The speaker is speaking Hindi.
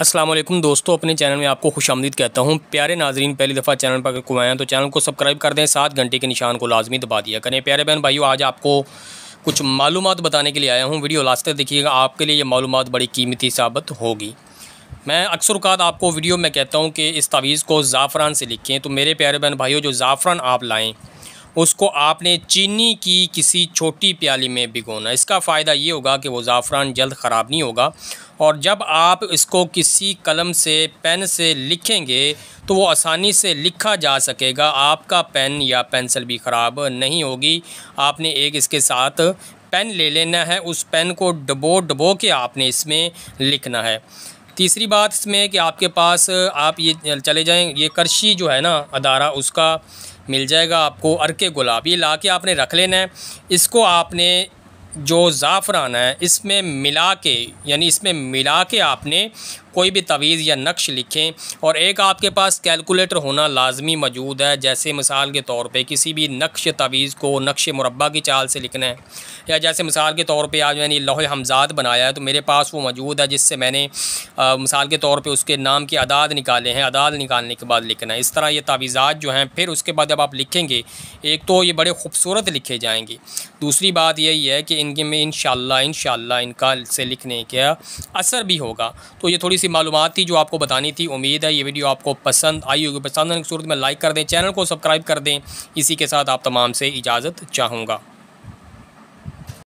असलम दोस्तों अपने चैनल में आपको खुश आमदीद कहता हूँ प्यारे नाजरीन पहली दफ़ा चैनल पर अगर तो चैनल को सब्सक्राइब कर दें सात घंटे के निशान को लाजमी दबा दिया करें प्यारे बहन भाइयों आज आपको कुछ मालूम बताने के लिए आया हूँ वीडियो लास्ट तक देखिएगा आपके लिए ये मालूम बड़ी कीमती साबित होगी मैं अक्सर अवकात आपको वीडियो में कहता हूँ कि इस तवीज़ को ज़ाफ़रान से लिखें तो मेरे प्यारे बहन भाइयों जो ज़ाफ़रान आप लाएँ उसको आपने चीनी की किसी छोटी प्याली में भिगोना इसका फ़ायदा ये होगा कि वो ज़ाफ़रान जल्द ख़राब नहीं होगा और जब आप इसको किसी कलम से पेन से लिखेंगे तो वो आसानी से लिखा जा सकेगा आपका पेन या पेंसिल भी ख़राब नहीं होगी आपने एक इसके साथ पेन ले लेना है उस पेन को डबो डबो के आपने इसमें लिखना है तीसरी बात इसमें कि आपके पास आप ये चले जाएँ ये करशी जो है ना अदारा उसका मिल जाएगा आपको अरके गुलाब ये ला के आपने रख लेना है इसको आपने जो ज़ाफ़रान है इसमें मिला के यानी इसमें मिला के आपने कोई भी तवीज़ या नक्श लिखें और एक आपके पास कैलकुलेटर होना लाजमी मौजूद है जैसे मिसाल के तौर पे किसी भी नक्श तवीज़ को नक्श मुरबा की चाल से लिखना है या जैसे मिसाल के तौर पे आज मैंने लोह हमजाद बनाया है तो मेरे पास वो मौजूद है जिससे मैंने आ, मिसाल के तौर पर उसके नाम के अदाद निकाले हैं अदाद निकालने के बाद लिखना है इस तरह ये तावीज़ात जो हैं फिर उसके बाद जब आप लिखेंगे एक तो ये बड़े खूबसूरत लिखे जाएंगे दूसरी बात यही है कि इनके में इन शाला इनका से लिखने का असर भी होगा तो ये थोड़ी सी सी मालूम थी जो आपको बतानी थी उम्मीद है ये वीडियो आपको पसंद आई होगी पसंद आने की सूरत में लाइक कर दें चैनल को सब्सक्राइब कर दें इसी के साथ आप तमाम से इजाज़त चाहूँगा